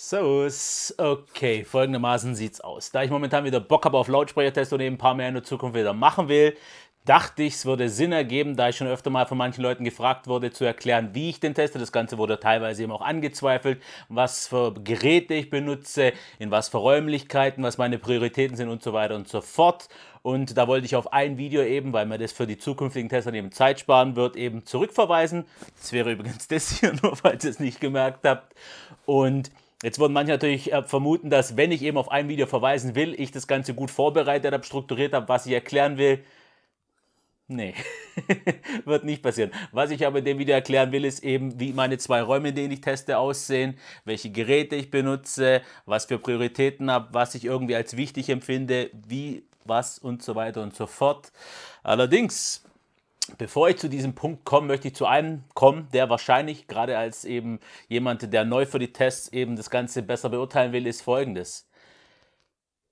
Servus. Okay, folgendermaßen sieht's aus. Da ich momentan wieder Bock habe auf Lautsprechertests und eben ein paar mehr in der Zukunft wieder machen will, dachte ich, es würde Sinn ergeben, da ich schon öfter mal von manchen Leuten gefragt wurde, zu erklären, wie ich den teste. Das Ganze wurde teilweise eben auch angezweifelt, was für Geräte ich benutze, in was für Räumlichkeiten, was meine Prioritäten sind und so weiter und so fort. Und da wollte ich auf ein Video eben, weil mir das für die zukünftigen Tester eben Zeit sparen wird, eben zurückverweisen. Das wäre übrigens das hier, nur falls ihr es nicht gemerkt habt. Und Jetzt würden manche natürlich äh, vermuten, dass wenn ich eben auf ein Video verweisen will, ich das Ganze gut vorbereitet habe, strukturiert habe, was ich erklären will. Nee, wird nicht passieren. Was ich aber in dem Video erklären will, ist eben, wie meine zwei Räume, in denen ich teste, aussehen, welche Geräte ich benutze, was für Prioritäten habe, was ich irgendwie als wichtig empfinde, wie, was und so weiter und so fort. Allerdings Bevor ich zu diesem Punkt komme, möchte ich zu einem kommen, der wahrscheinlich, gerade als eben jemand, der neu für die Tests eben das Ganze besser beurteilen will, ist folgendes.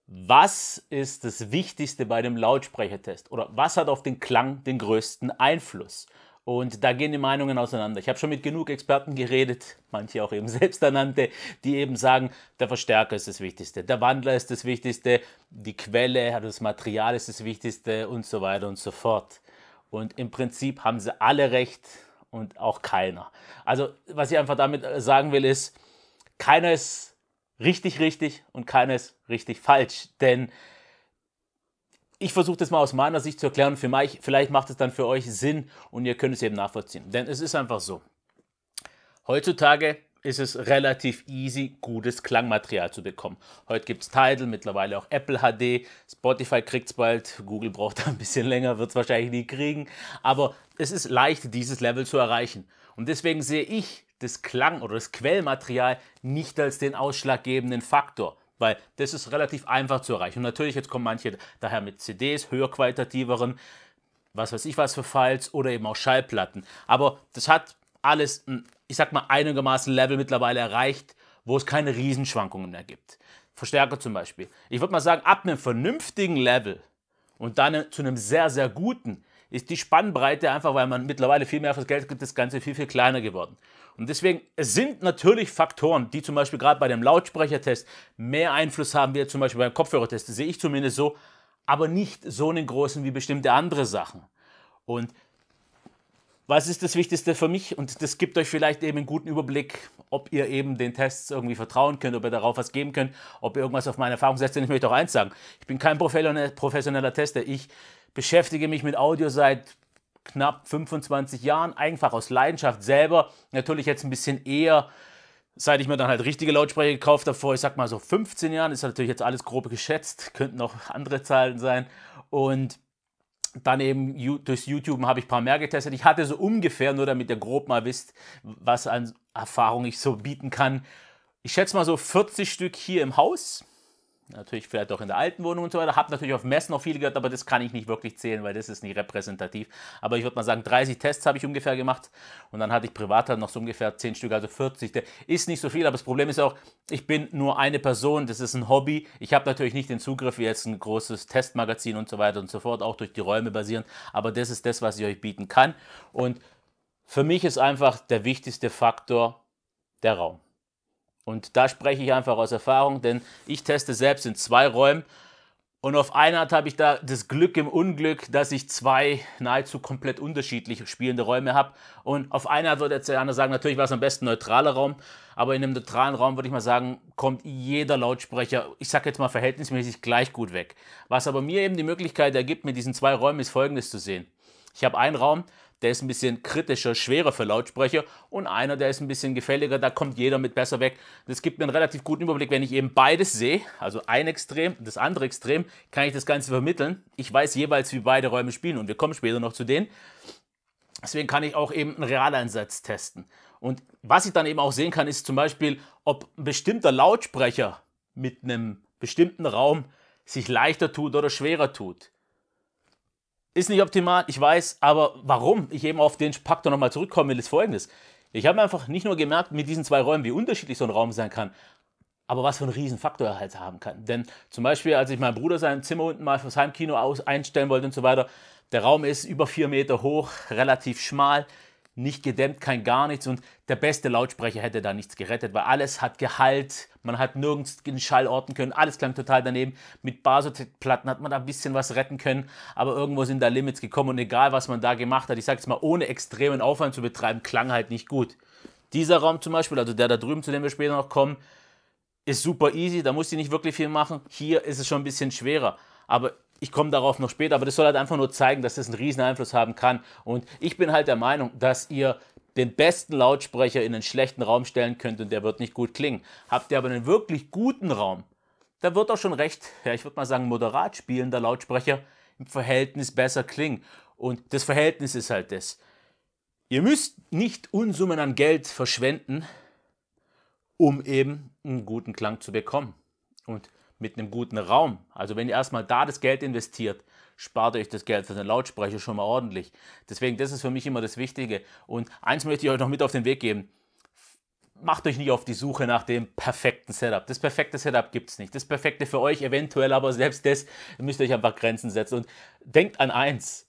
Was ist das Wichtigste bei dem Lautsprechertest? Oder was hat auf den Klang den größten Einfluss? Und da gehen die Meinungen auseinander. Ich habe schon mit genug Experten geredet, manche auch eben selbsternannte, die eben sagen, der Verstärker ist das Wichtigste, der Wandler ist das Wichtigste, die Quelle, also das Material ist das Wichtigste und so weiter und so fort. Und im Prinzip haben sie alle recht und auch keiner. Also was ich einfach damit äh, sagen will, ist, keiner ist richtig richtig und keiner ist richtig falsch. Denn ich versuche das mal aus meiner Sicht zu erklären. Für mich, vielleicht macht es dann für euch Sinn und ihr könnt es eben nachvollziehen. Denn es ist einfach so. Heutzutage ist es relativ easy, gutes Klangmaterial zu bekommen. Heute gibt es Tidal, mittlerweile auch Apple HD, Spotify kriegt es bald, Google braucht da ein bisschen länger, wird es wahrscheinlich nie kriegen, aber es ist leicht, dieses Level zu erreichen. Und deswegen sehe ich das Klang oder das Quellmaterial nicht als den ausschlaggebenden Faktor weil das ist relativ einfach zu erreichen. Und natürlich, jetzt kommen manche daher mit CDs, höherqualitativeren, was weiß ich was für Files oder eben auch Schallplatten. Aber das hat alles, ich sag mal, einigermaßen Level mittlerweile erreicht, wo es keine Riesenschwankungen mehr gibt. Verstärker zum Beispiel. Ich würde mal sagen, ab einem vernünftigen Level und dann zu einem sehr, sehr guten, ist die Spannbreite einfach, weil man mittlerweile viel mehr fürs Geld gibt, das Ganze viel, viel kleiner geworden. Und deswegen sind natürlich Faktoren, die zum Beispiel gerade bei dem Lautsprechertest mehr Einfluss haben, wie zum Beispiel beim Kopfhörertest, das sehe ich zumindest so, aber nicht so einen großen wie bestimmte andere Sachen. Und was ist das Wichtigste für mich? Und das gibt euch vielleicht eben einen guten Überblick, ob ihr eben den Tests irgendwie vertrauen könnt, ob ihr darauf was geben könnt, ob ihr irgendwas auf meine Erfahrung setzt. Denn ich möchte auch eins sagen, ich bin kein professioneller Tester. Ich beschäftige mich mit Audio seit knapp 25 Jahren, einfach aus Leidenschaft selber. Natürlich jetzt ein bisschen eher, seit ich mir dann halt richtige Lautsprecher gekauft habe, vor, ich sag mal so 15 Jahren, ist natürlich jetzt alles grob geschätzt, könnten auch andere Zahlen sein. Und dann eben durchs YouTube habe ich ein paar mehr getestet. Ich hatte so ungefähr, nur damit ihr grob mal wisst, was an Erfahrung ich so bieten kann. Ich schätze mal so 40 Stück hier im Haus Natürlich vielleicht auch in der alten Wohnung und so weiter. Habe natürlich auf Messen noch viel gehört, aber das kann ich nicht wirklich zählen, weil das ist nicht repräsentativ. Aber ich würde mal sagen, 30 Tests habe ich ungefähr gemacht und dann hatte ich privat halt noch so ungefähr 10 Stück, also 40. Der ist nicht so viel, aber das Problem ist auch, ich bin nur eine Person, das ist ein Hobby. Ich habe natürlich nicht den Zugriff wie jetzt ein großes Testmagazin und so weiter und so fort, auch durch die Räume basierend. Aber das ist das, was ich euch bieten kann. Und für mich ist einfach der wichtigste Faktor der Raum. Und da spreche ich einfach aus Erfahrung, denn ich teste selbst in zwei Räumen und auf einer Art habe ich da das Glück im Unglück, dass ich zwei nahezu komplett unterschiedlich spielende Räume habe. Und auf einer Art würde jetzt der andere sagen, natürlich war es am besten ein neutraler Raum. Aber in einem neutralen Raum würde ich mal sagen, kommt jeder Lautsprecher, ich sage jetzt mal verhältnismäßig gleich gut weg. Was aber mir eben die Möglichkeit ergibt, mit diesen zwei Räumen ist Folgendes zu sehen. Ich habe einen Raum, der ist ein bisschen kritischer, schwerer für Lautsprecher und einer, der ist ein bisschen gefälliger, da kommt jeder mit besser weg. Das gibt mir einen relativ guten Überblick, wenn ich eben beides sehe, also ein Extrem, das andere Extrem, kann ich das Ganze vermitteln. Ich weiß jeweils, wie beide Räume spielen und wir kommen später noch zu denen. Deswegen kann ich auch eben einen Realeinsatz testen. Und was ich dann eben auch sehen kann, ist zum Beispiel, ob ein bestimmter Lautsprecher mit einem bestimmten Raum sich leichter tut oder schwerer tut. Ist nicht optimal, ich weiß, aber warum ich eben auf den Paktor nochmal zurückkommen will, ist folgendes. Ich habe einfach nicht nur gemerkt mit diesen zwei Räumen, wie unterschiedlich so ein Raum sein kann, aber was für einen Riesenfaktor er halt haben kann. Denn zum Beispiel, als ich meinem Bruder sein Zimmer unten mal fürs Heimkino aus einstellen wollte und so weiter, der Raum ist über vier Meter hoch, relativ schmal, nicht gedämmt, kein gar nichts und der beste Lautsprecher hätte da nichts gerettet, weil alles hat geheilt, man hat nirgends den Schall orten können, alles klang total daneben. Mit Basotec-Platten hat man da ein bisschen was retten können, aber irgendwo sind da Limits gekommen und egal, was man da gemacht hat, ich sage jetzt mal, ohne extremen Aufwand zu betreiben, klang halt nicht gut. Dieser Raum zum Beispiel, also der da drüben, zu dem wir später noch kommen, ist super easy, da muss ich nicht wirklich viel machen. Hier ist es schon ein bisschen schwerer, aber ich komme darauf noch später, aber das soll halt einfach nur zeigen, dass das einen riesen Einfluss haben kann. Und ich bin halt der Meinung, dass ihr den besten Lautsprecher in einen schlechten Raum stellen könnt und der wird nicht gut klingen. Habt ihr aber einen wirklich guten Raum, da wird auch schon recht, ja, ich würde mal sagen, moderat spielender Lautsprecher im Verhältnis besser klingen. Und das Verhältnis ist halt das. Ihr müsst nicht Unsummen an Geld verschwenden, um eben einen guten Klang zu bekommen. Und mit einem guten Raum. Also wenn ihr erstmal da das Geld investiert, spart euch das Geld für den Lautsprecher schon mal ordentlich. Deswegen, das ist für mich immer das Wichtige. Und eins möchte ich euch noch mit auf den Weg geben. Macht euch nicht auf die Suche nach dem perfekten Setup. Das perfekte Setup gibt es nicht. Das perfekte für euch eventuell, aber selbst das müsst ihr euch einfach Grenzen setzen. Und denkt an eins.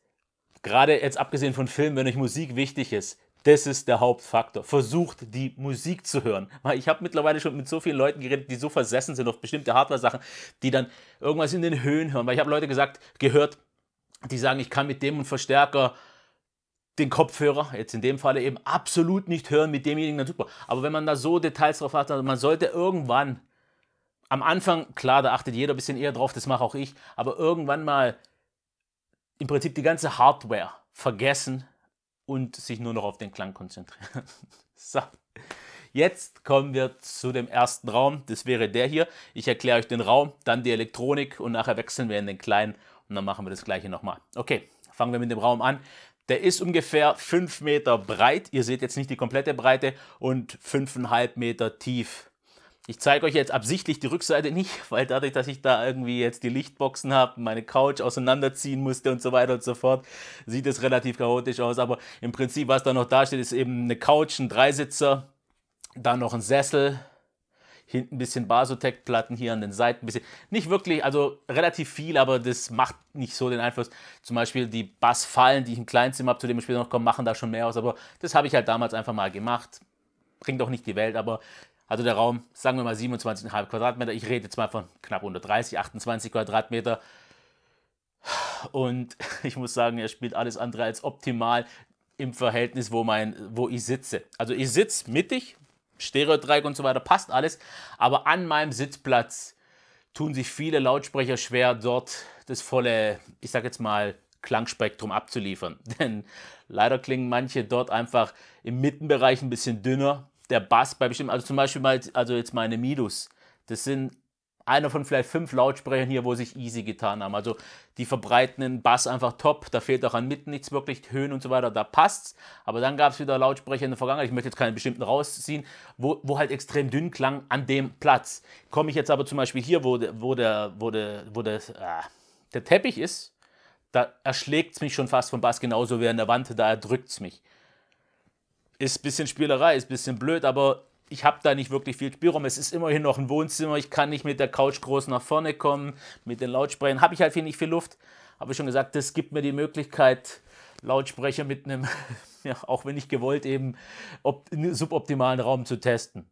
Gerade jetzt abgesehen von Filmen, wenn euch Musik wichtig ist, das ist der Hauptfaktor. Versucht, die Musik zu hören. Weil ich habe mittlerweile schon mit so vielen Leuten geredet, die so versessen sind auf bestimmte Hardware-Sachen, die dann irgendwas in den Höhen hören. Weil ich habe Leute gesagt, gehört, die sagen, ich kann mit dem Verstärker den Kopfhörer, jetzt in dem Falle eben absolut nicht hören mit demjenigen, dann super. Aber wenn man da so Details drauf hat, also man sollte irgendwann am Anfang, klar, da achtet jeder ein bisschen eher drauf, das mache auch ich, aber irgendwann mal im Prinzip die ganze Hardware vergessen, und sich nur noch auf den Klang konzentrieren. so. Jetzt kommen wir zu dem ersten Raum. Das wäre der hier. Ich erkläre euch den Raum, dann die Elektronik und nachher wechseln wir in den kleinen und dann machen wir das gleiche nochmal. Okay, fangen wir mit dem Raum an. Der ist ungefähr 5 Meter breit. Ihr seht jetzt nicht die komplette Breite und 5,5 Meter tief. Ich zeige euch jetzt absichtlich die Rückseite nicht, weil dadurch, dass ich da irgendwie jetzt die Lichtboxen habe, meine Couch auseinanderziehen musste und so weiter und so fort, sieht es relativ chaotisch aus. Aber im Prinzip, was da noch dasteht, ist eben eine Couch, ein Dreisitzer, dann noch ein Sessel, hinten ein bisschen Basotec-Platten, hier an den Seiten ein bisschen. Nicht wirklich, also relativ viel, aber das macht nicht so den Einfluss. Zum Beispiel die Bassfallen, die ich im Kleinzimmer habe, zu dem ich später noch komme, machen da schon mehr aus. Aber das habe ich halt damals einfach mal gemacht. Bringt auch nicht die Welt, aber also der Raum, sagen wir mal 27,5 Quadratmeter. Ich rede jetzt mal von knapp 130, 28 Quadratmeter. Und ich muss sagen, er spielt alles andere als optimal im Verhältnis, wo, mein, wo ich sitze. Also ich sitze mittig, Stereodreieck und so weiter, passt alles. Aber an meinem Sitzplatz tun sich viele Lautsprecher schwer, dort das volle, ich sag jetzt mal, Klangspektrum abzuliefern. Denn leider klingen manche dort einfach im Mittenbereich ein bisschen dünner der Bass bei bestimmten, also zum Beispiel mal, also jetzt meine Midus, das sind einer von vielleicht fünf Lautsprechern hier, wo sich easy getan haben. Also die verbreiten den Bass einfach top, da fehlt auch an Mitten nichts wirklich, Höhen und so weiter, da passt's. Aber dann gab es wieder Lautsprecher in der Vergangenheit, ich möchte jetzt keinen bestimmten rausziehen, wo, wo halt extrem dünn klang an dem Platz. Komme ich jetzt aber zum Beispiel hier, wo, wo, der, wo, der, wo der, ah, der Teppich ist, da erschlägt es mich schon fast vom Bass, genauso wie an der Wand, da erdrückt es mich ist ein bisschen Spielerei, ist ein bisschen blöd, aber ich habe da nicht wirklich viel Spielraum. Es ist immerhin noch ein Wohnzimmer. Ich kann nicht mit der Couch groß nach vorne kommen. Mit den Lautsprechern habe ich halt viel nicht viel Luft. Habe ich schon gesagt, das gibt mir die Möglichkeit, Lautsprecher mit einem, ja, auch wenn nicht gewollt, eben suboptimalen Raum zu testen.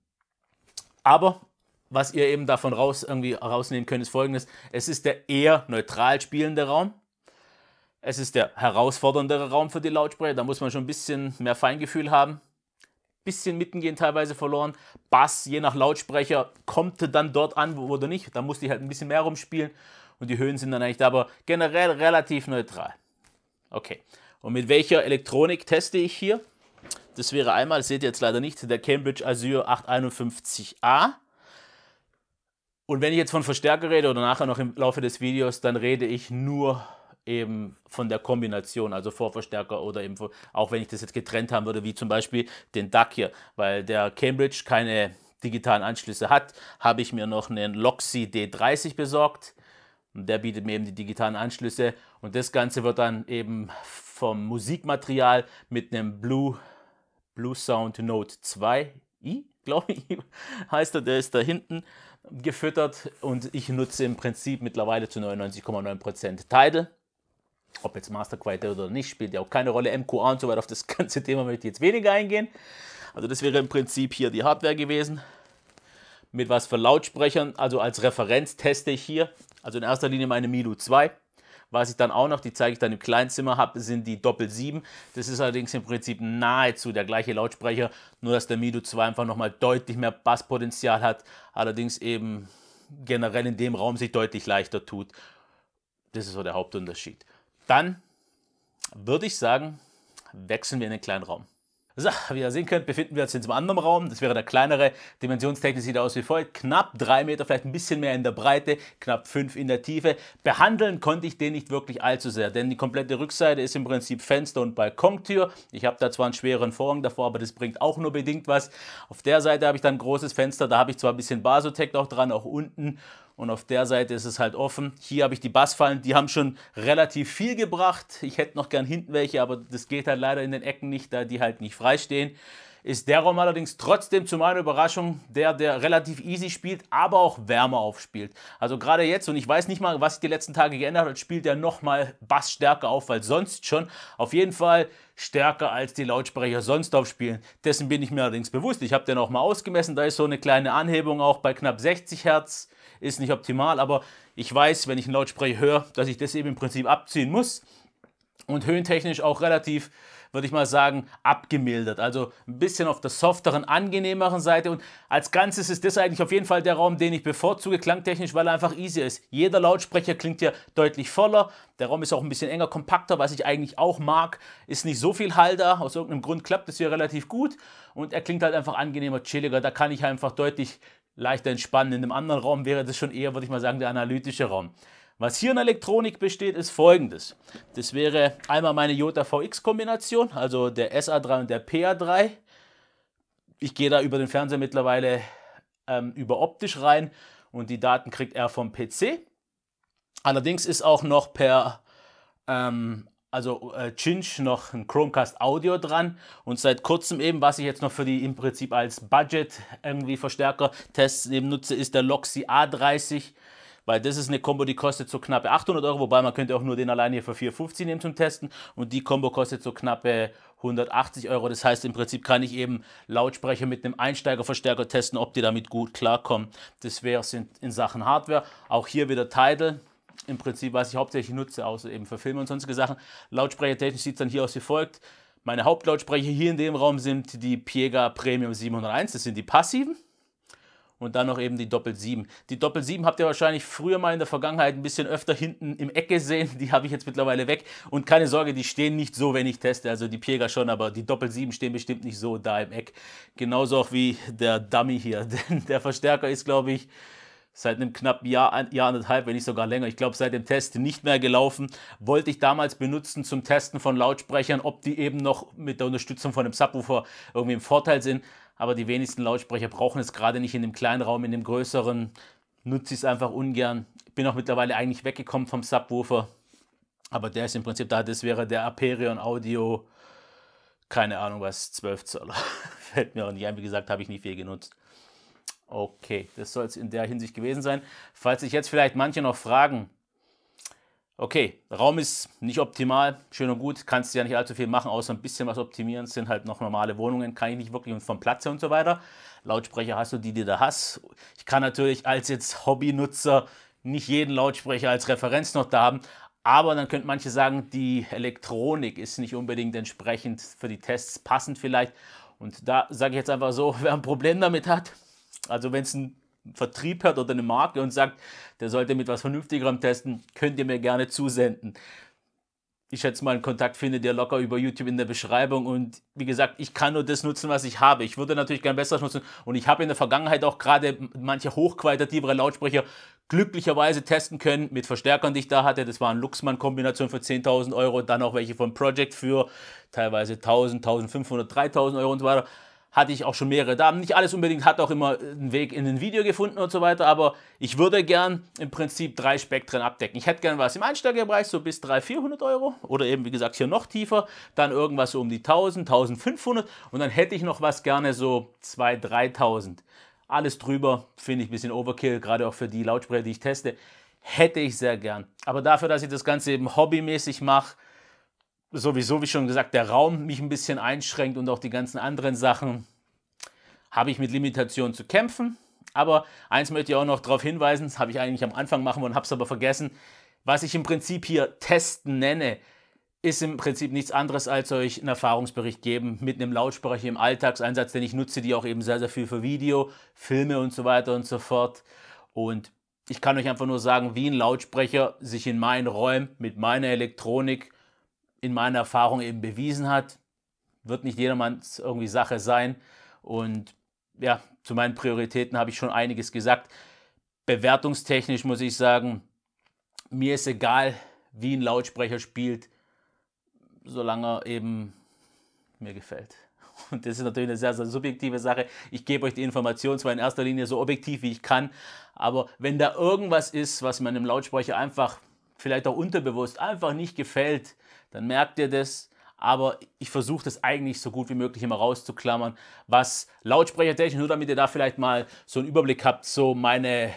Aber was ihr eben davon raus irgendwie rausnehmen könnt, ist folgendes: Es ist der eher neutral spielende Raum. Es ist der herausforderndere Raum für die Lautsprecher, da muss man schon ein bisschen mehr Feingefühl haben. Bisschen mitten gehen teilweise verloren. Bass, je nach Lautsprecher, kommt dann dort an oder nicht. Da musste ich halt ein bisschen mehr rumspielen und die Höhen sind dann eigentlich da, aber generell relativ neutral. Okay, und mit welcher Elektronik teste ich hier? Das wäre einmal, das seht ihr jetzt leider nicht, der Cambridge Azure 851A. Und wenn ich jetzt von Verstärker rede oder nachher noch im Laufe des Videos, dann rede ich nur eben von der Kombination, also Vorverstärker oder eben, auch wenn ich das jetzt getrennt haben würde, wie zum Beispiel den DAC hier, weil der Cambridge keine digitalen Anschlüsse hat, habe ich mir noch einen Loxi D30 besorgt. Und der bietet mir eben die digitalen Anschlüsse und das Ganze wird dann eben vom Musikmaterial mit einem Blue, Blue Sound Note 2i, glaube ich, heißt er, der ist da hinten gefüttert und ich nutze im Prinzip mittlerweile zu 99,9% Tidal ob jetzt Masterquartett oder nicht, spielt ja auch keine Rolle. MQA und so weiter, auf das ganze Thema möchte ich jetzt weniger eingehen. Also das wäre im Prinzip hier die Hardware gewesen. Mit was für Lautsprechern, also als Referenz teste ich hier, also in erster Linie meine Milu 2. Was ich dann auch noch, die zeige ich dann im Kleinzimmer habe, sind die Doppel 7. Das ist allerdings im Prinzip nahezu der gleiche Lautsprecher, nur dass der Mido 2 einfach nochmal deutlich mehr Basspotenzial hat, allerdings eben generell in dem Raum sich deutlich leichter tut. Das ist so der Hauptunterschied dann würde ich sagen, wechseln wir in den kleinen Raum. So, wie ihr sehen könnt, befinden wir uns jetzt im anderen Raum. Das wäre der kleinere. Dimensionstechnisch sieht er aus wie folgt. Knapp 3 Meter, vielleicht ein bisschen mehr in der Breite, knapp 5 in der Tiefe. Behandeln konnte ich den nicht wirklich allzu sehr, denn die komplette Rückseite ist im Prinzip Fenster und Balkontür. Ich habe da zwar einen schweren Vorhang davor, aber das bringt auch nur bedingt was. Auf der Seite habe ich dann ein großes Fenster, da habe ich zwar ein bisschen Basotec noch dran, auch unten. Und auf der Seite ist es halt offen. Hier habe ich die Bassfallen, die haben schon relativ viel gebracht. Ich hätte noch gern hinten welche, aber das geht halt leider in den Ecken nicht, da die halt nicht freistehen. Ist der Raum allerdings trotzdem zu meiner Überraschung der, der relativ easy spielt, aber auch wärmer aufspielt. Also gerade jetzt, und ich weiß nicht mal, was sich die letzten Tage geändert hat, spielt er nochmal Bass stärker auf, weil sonst schon auf jeden Fall stärker als die Lautsprecher sonst aufspielen. Dessen bin ich mir allerdings bewusst. Ich habe den auch mal ausgemessen, da ist so eine kleine Anhebung auch bei knapp 60 Hertz ist nicht optimal, aber ich weiß, wenn ich einen Lautsprecher höre, dass ich das eben im Prinzip abziehen muss und höhentechnisch auch relativ würde ich mal sagen, abgemildert. Also ein bisschen auf der softeren, angenehmeren Seite. Und als Ganzes ist das eigentlich auf jeden Fall der Raum, den ich bevorzuge, klangtechnisch, weil er einfach easier ist. Jeder Lautsprecher klingt ja deutlich voller. Der Raum ist auch ein bisschen enger, kompakter, was ich eigentlich auch mag. Ist nicht so viel Hall da. Aus irgendeinem Grund klappt das hier relativ gut. Und er klingt halt einfach angenehmer, chilliger. Da kann ich einfach deutlich leichter entspannen. In einem anderen Raum wäre das schon eher, würde ich mal sagen, der analytische Raum. Was hier in Elektronik besteht, ist folgendes. Das wäre einmal meine jvx kombination also der SA3 und der PA3. Ich gehe da über den Fernseher mittlerweile ähm, über optisch rein und die Daten kriegt er vom PC. Allerdings ist auch noch per ähm, also äh, Cinch noch ein Chromecast Audio dran und seit kurzem eben, was ich jetzt noch für die im Prinzip als Budget irgendwie Verstärker Tests eben nutze, ist der Loxi A30, weil das ist eine Combo, die kostet so knappe 800 Euro, wobei man könnte auch nur den alleine hier für 450 nehmen zum Testen und die Combo kostet so knappe 180 Euro. Das heißt, im Prinzip kann ich eben Lautsprecher mit einem Einsteigerverstärker testen, ob die damit gut klarkommen. Das wäre es in, in Sachen Hardware. Auch hier wieder Tidal im Prinzip, was ich hauptsächlich nutze, außer eben für Filme und sonstige Sachen. Lautsprechertechnisch sieht es dann hier aus wie folgt. Meine Hauptlautsprecher hier in dem Raum sind die Piega Premium 701, das sind die passiven. Und dann noch eben die Doppel-7. Die Doppel-7 habt ihr wahrscheinlich früher mal in der Vergangenheit ein bisschen öfter hinten im Eck gesehen. Die habe ich jetzt mittlerweile weg. Und keine Sorge, die stehen nicht so, wenn ich teste. Also die Pieger schon, aber die Doppel-7 stehen bestimmt nicht so da im Eck. Genauso auch wie der Dummy hier. Denn der Verstärker ist, glaube ich, seit einem knappen Jahr, Jahr anderthalb, wenn nicht sogar länger, ich glaube seit dem Test nicht mehr gelaufen, wollte ich damals benutzen zum Testen von Lautsprechern, ob die eben noch mit der Unterstützung von einem Subwoofer irgendwie im Vorteil sind. Aber die wenigsten Lautsprecher brauchen es gerade nicht in dem kleinen Raum, in dem größeren nutze ich es einfach ungern. Bin auch mittlerweile eigentlich weggekommen vom Subwoofer, aber der ist im Prinzip da, das wäre der Aperion Audio, keine Ahnung was, 12 Zoller. Fällt mir auch nicht ein, wie gesagt, habe ich nicht viel genutzt. Okay, das soll es in der Hinsicht gewesen sein. Falls sich jetzt vielleicht manche noch fragen, okay, Raum ist nicht optimal, schön und gut, kannst du ja nicht allzu viel machen, außer ein bisschen was optimieren, es sind halt noch normale Wohnungen, kann ich nicht wirklich und vom Platz her und so weiter. Lautsprecher hast du, die die du da hast. Ich kann natürlich als jetzt Hobbynutzer nicht jeden Lautsprecher als Referenz noch da haben, aber dann könnten manche sagen, die Elektronik ist nicht unbedingt entsprechend für die Tests passend vielleicht. Und da sage ich jetzt einfach so, wer ein Problem damit hat, also wenn es einen Vertrieb hat oder eine Marke und sagt, der sollte mit was Vernünftigerem testen, könnt ihr mir gerne zusenden. Ich schätze mal, einen Kontakt findet ihr locker über YouTube in der Beschreibung. Und wie gesagt, ich kann nur das nutzen, was ich habe. Ich würde natürlich gern besseres nutzen. Und ich habe in der Vergangenheit auch gerade manche hochqualitativere Lautsprecher glücklicherweise testen können mit Verstärkern, die ich da hatte. Das waren Luxmann-Kombination für 10.000 Euro, dann auch welche von Project für teilweise 1.000, 1.500, 3.000 Euro und so weiter hatte ich auch schon mehrere Damen. Nicht alles unbedingt hat auch immer einen Weg in ein Video gefunden und so weiter, aber ich würde gern im Prinzip drei Spektren abdecken. Ich hätte gern was im Einsteigerbereich, so bis 300, 400 Euro oder eben wie gesagt hier noch tiefer, dann irgendwas so um die 1000, 1500 und dann hätte ich noch was gerne so 2000, 3000. Alles drüber finde ich ein bisschen Overkill, gerade auch für die Lautsprecher, die ich teste. Hätte ich sehr gern. Aber dafür, dass ich das Ganze eben hobbymäßig mache, sowieso, wie schon gesagt, der Raum mich ein bisschen einschränkt und auch die ganzen anderen Sachen, habe ich mit Limitationen zu kämpfen. Aber eins möchte ich auch noch darauf hinweisen, das habe ich eigentlich am Anfang machen wollen, habe es aber vergessen. Was ich im Prinzip hier Testen nenne, ist im Prinzip nichts anderes als euch einen Erfahrungsbericht geben mit einem Lautsprecher im Alltagseinsatz, denn ich nutze die auch eben sehr, sehr viel für Video, Filme und so weiter und so fort. Und ich kann euch einfach nur sagen, wie ein Lautsprecher sich in meinen Räumen mit meiner Elektronik in meiner Erfahrung eben bewiesen hat. Wird nicht jedermanns irgendwie Sache sein. Und ja, zu meinen Prioritäten habe ich schon einiges gesagt. Bewertungstechnisch muss ich sagen, mir ist egal, wie ein Lautsprecher spielt, solange er eben mir gefällt. Und das ist natürlich eine sehr, sehr subjektive Sache. Ich gebe euch die Information zwar in erster Linie so objektiv wie ich kann, aber wenn da irgendwas ist, was man im Lautsprecher einfach vielleicht auch unterbewusst einfach nicht gefällt, dann merkt ihr das. Aber ich versuche das eigentlich so gut wie möglich immer rauszuklammern, was Lautsprechertechnik, nur damit ihr da vielleicht mal so einen Überblick habt, so meine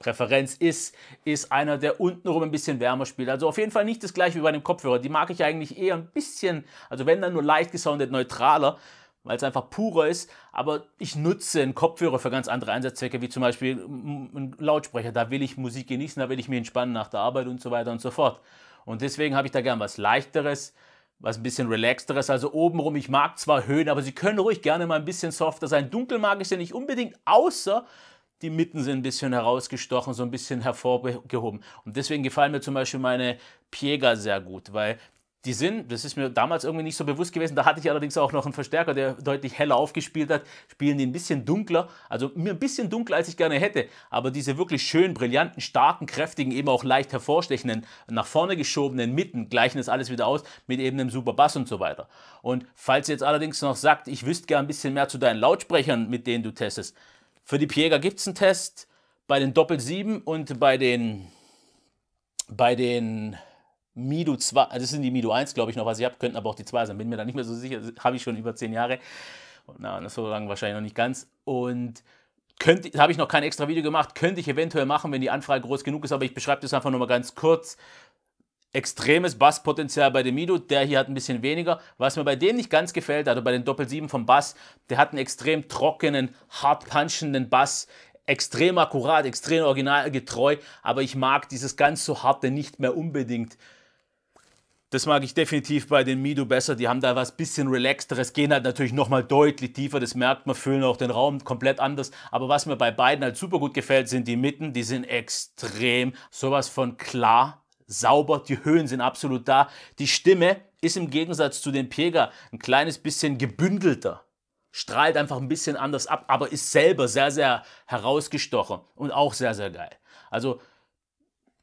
Präferenz ist, ist einer, der untenrum ein bisschen wärmer spielt. Also auf jeden Fall nicht das gleiche wie bei dem Kopfhörer. Die mag ich eigentlich eher ein bisschen, also wenn dann nur leicht gesoundet, neutraler weil es einfach purer ist. Aber ich nutze einen Kopfhörer für ganz andere Einsatzzwecke, wie zum Beispiel einen Lautsprecher. Da will ich Musik genießen, da will ich mich entspannen nach der Arbeit und so weiter und so fort. Und deswegen habe ich da gern was Leichteres, was ein bisschen Relaxteres. Also obenrum, ich mag zwar Höhen, aber sie können ruhig gerne mal ein bisschen softer sein. Dunkel mag ich sie nicht unbedingt, außer die Mitten sind ein bisschen herausgestochen, so ein bisschen hervorgehoben. Und deswegen gefallen mir zum Beispiel meine Piega sehr gut, weil die sind, das ist mir damals irgendwie nicht so bewusst gewesen, da hatte ich allerdings auch noch einen Verstärker, der deutlich heller aufgespielt hat, spielen die ein bisschen dunkler, also mir ein bisschen dunkler, als ich gerne hätte, aber diese wirklich schön brillanten, starken, kräftigen, eben auch leicht hervorstechenden, nach vorne geschobenen Mitten gleichen das alles wieder aus mit eben einem super Bass und so weiter. Und falls ihr jetzt allerdings noch sagt, ich wüsste gern ein bisschen mehr zu deinen Lautsprechern, mit denen du testest, für die Pieger gibt es einen Test, bei den Doppel 7 und bei den, bei den Mido 2, das sind die Mido 1, glaube ich, noch, was ich habe, könnten aber auch die 2 sein, bin mir da nicht mehr so sicher, habe ich schon über 10 Jahre, na, so lange wahrscheinlich noch nicht ganz und könnte, habe ich noch kein extra Video gemacht, könnte ich eventuell machen, wenn die Anfrage groß genug ist, aber ich beschreibe das einfach nur mal ganz kurz. Extremes Basspotenzial bei dem Mido, der hier hat ein bisschen weniger. Was mir bei dem nicht ganz gefällt, also bei den Doppel-7 vom Bass, der hat einen extrem trockenen, hart punchenden Bass, extrem akkurat, extrem originalgetreu, aber ich mag dieses ganz so harte nicht mehr unbedingt. Das mag ich definitiv bei den Mido besser. Die haben da was bisschen relaxteres, gehen halt natürlich nochmal deutlich tiefer. Das merkt man, füllen auch den Raum komplett anders. Aber was mir bei beiden halt super gut gefällt, sind die Mitten. Die sind extrem sowas von klar, sauber. Die Höhen sind absolut da. Die Stimme ist im Gegensatz zu den Pega ein kleines bisschen gebündelter strahlt einfach ein bisschen anders ab, aber ist selber sehr, sehr herausgestochen und auch sehr, sehr geil. Also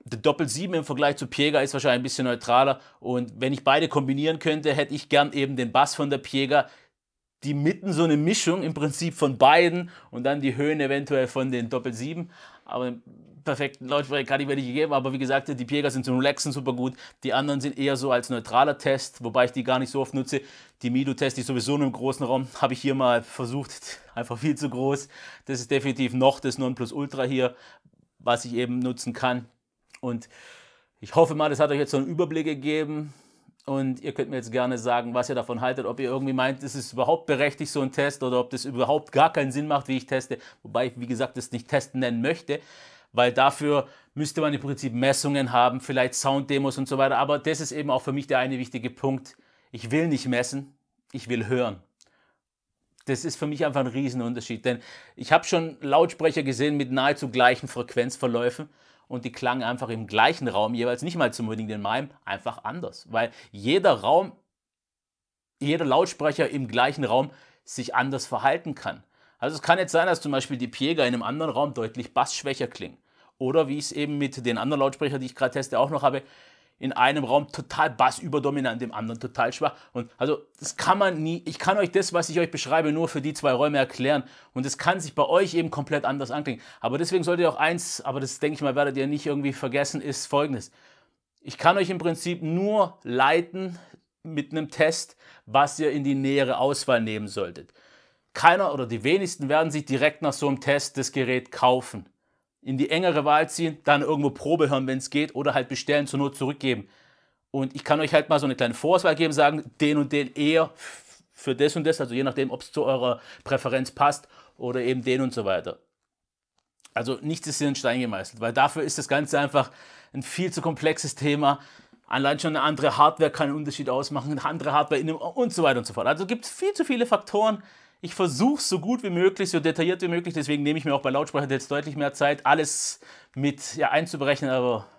der Doppel-7 im Vergleich zu Piega ist wahrscheinlich ein bisschen neutraler. Und wenn ich beide kombinieren könnte, hätte ich gern eben den Bass von der Piega, die mitten so eine Mischung im Prinzip von beiden und dann die Höhen eventuell von den Doppel-7. Aber perfekten Lautsprecher kann ich mir nicht geben. aber wie gesagt, die Piega sind zum Relaxen super gut. Die anderen sind eher so als neutraler Test, wobei ich die gar nicht so oft nutze. Die Mido teste ich sowieso nur im großen Raum, habe ich hier mal versucht, einfach viel zu groß. Das ist definitiv noch das Nonplusultra hier, was ich eben nutzen kann. Und ich hoffe mal, das hat euch jetzt so einen Überblick gegeben. Und ihr könnt mir jetzt gerne sagen, was ihr davon haltet, ob ihr irgendwie meint, es ist überhaupt berechtigt, so ein Test, oder ob das überhaupt gar keinen Sinn macht, wie ich teste. Wobei ich, wie gesagt, das nicht Test nennen möchte, weil dafür müsste man im Prinzip Messungen haben, vielleicht Sounddemos und so weiter. Aber das ist eben auch für mich der eine wichtige Punkt. Ich will nicht messen, ich will hören. Das ist für mich einfach ein Riesenunterschied, denn ich habe schon Lautsprecher gesehen mit nahezu gleichen Frequenzverläufen und die klangen einfach im gleichen Raum jeweils nicht mal zum unbedingt in meinem, einfach anders. Weil jeder Raum, jeder Lautsprecher im gleichen Raum sich anders verhalten kann. Also es kann jetzt sein, dass zum Beispiel die Pieger in einem anderen Raum deutlich bassschwächer klingen. Oder wie ich es eben mit den anderen Lautsprechern, die ich gerade teste, auch noch habe, in einem Raum total Bass überdominant, im anderen total schwach. Und also das kann man nie, ich kann euch das, was ich euch beschreibe, nur für die zwei Räume erklären. Und es kann sich bei euch eben komplett anders anklingen. Aber deswegen solltet ihr auch eins, aber das denke ich mal, werdet ihr nicht irgendwie vergessen, ist folgendes. Ich kann euch im Prinzip nur leiten mit einem Test, was ihr in die nähere Auswahl nehmen solltet. Keiner oder die wenigsten werden sich direkt nach so einem Test das Gerät kaufen in die engere Wahl ziehen, dann irgendwo Probe hören, wenn es geht, oder halt bestellen, zur Not zurückgeben. Und ich kann euch halt mal so eine kleine Vorauswahl geben, sagen, den und den eher für das und das, also je nachdem, ob es zu eurer Präferenz passt oder eben den und so weiter. Also nichts ist in den Stein gemeißelt, weil dafür ist das Ganze einfach ein viel zu komplexes Thema. Allein schon eine andere Hardware kann einen Unterschied ausmachen, eine andere Hardware und so weiter und so fort. Also gibt es viel zu viele Faktoren, ich versuche so gut wie möglich, so detailliert wie möglich, deswegen nehme ich mir auch bei Lautsprecher jetzt deutlich mehr Zeit, alles mit ja, einzuberechnen, aber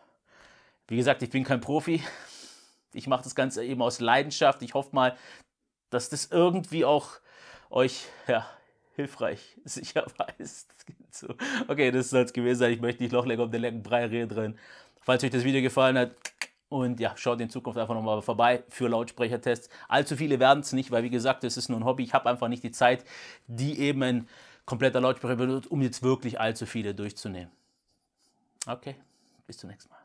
wie gesagt, ich bin kein Profi. Ich mache das Ganze eben aus Leidenschaft. Ich hoffe mal, dass das irgendwie auch euch ja, hilfreich sicher erweist. Okay, das soll es gewesen sein. Ich möchte nicht noch länger um den leckeren Brei reden. Falls euch das Video gefallen hat, und ja, schaut in Zukunft einfach nochmal vorbei für Lautsprechertests. Allzu viele werden es nicht, weil wie gesagt, es ist nur ein Hobby. Ich habe einfach nicht die Zeit, die eben ein kompletter Lautsprecher benutzt, um jetzt wirklich allzu viele durchzunehmen. Okay, bis zum nächsten Mal.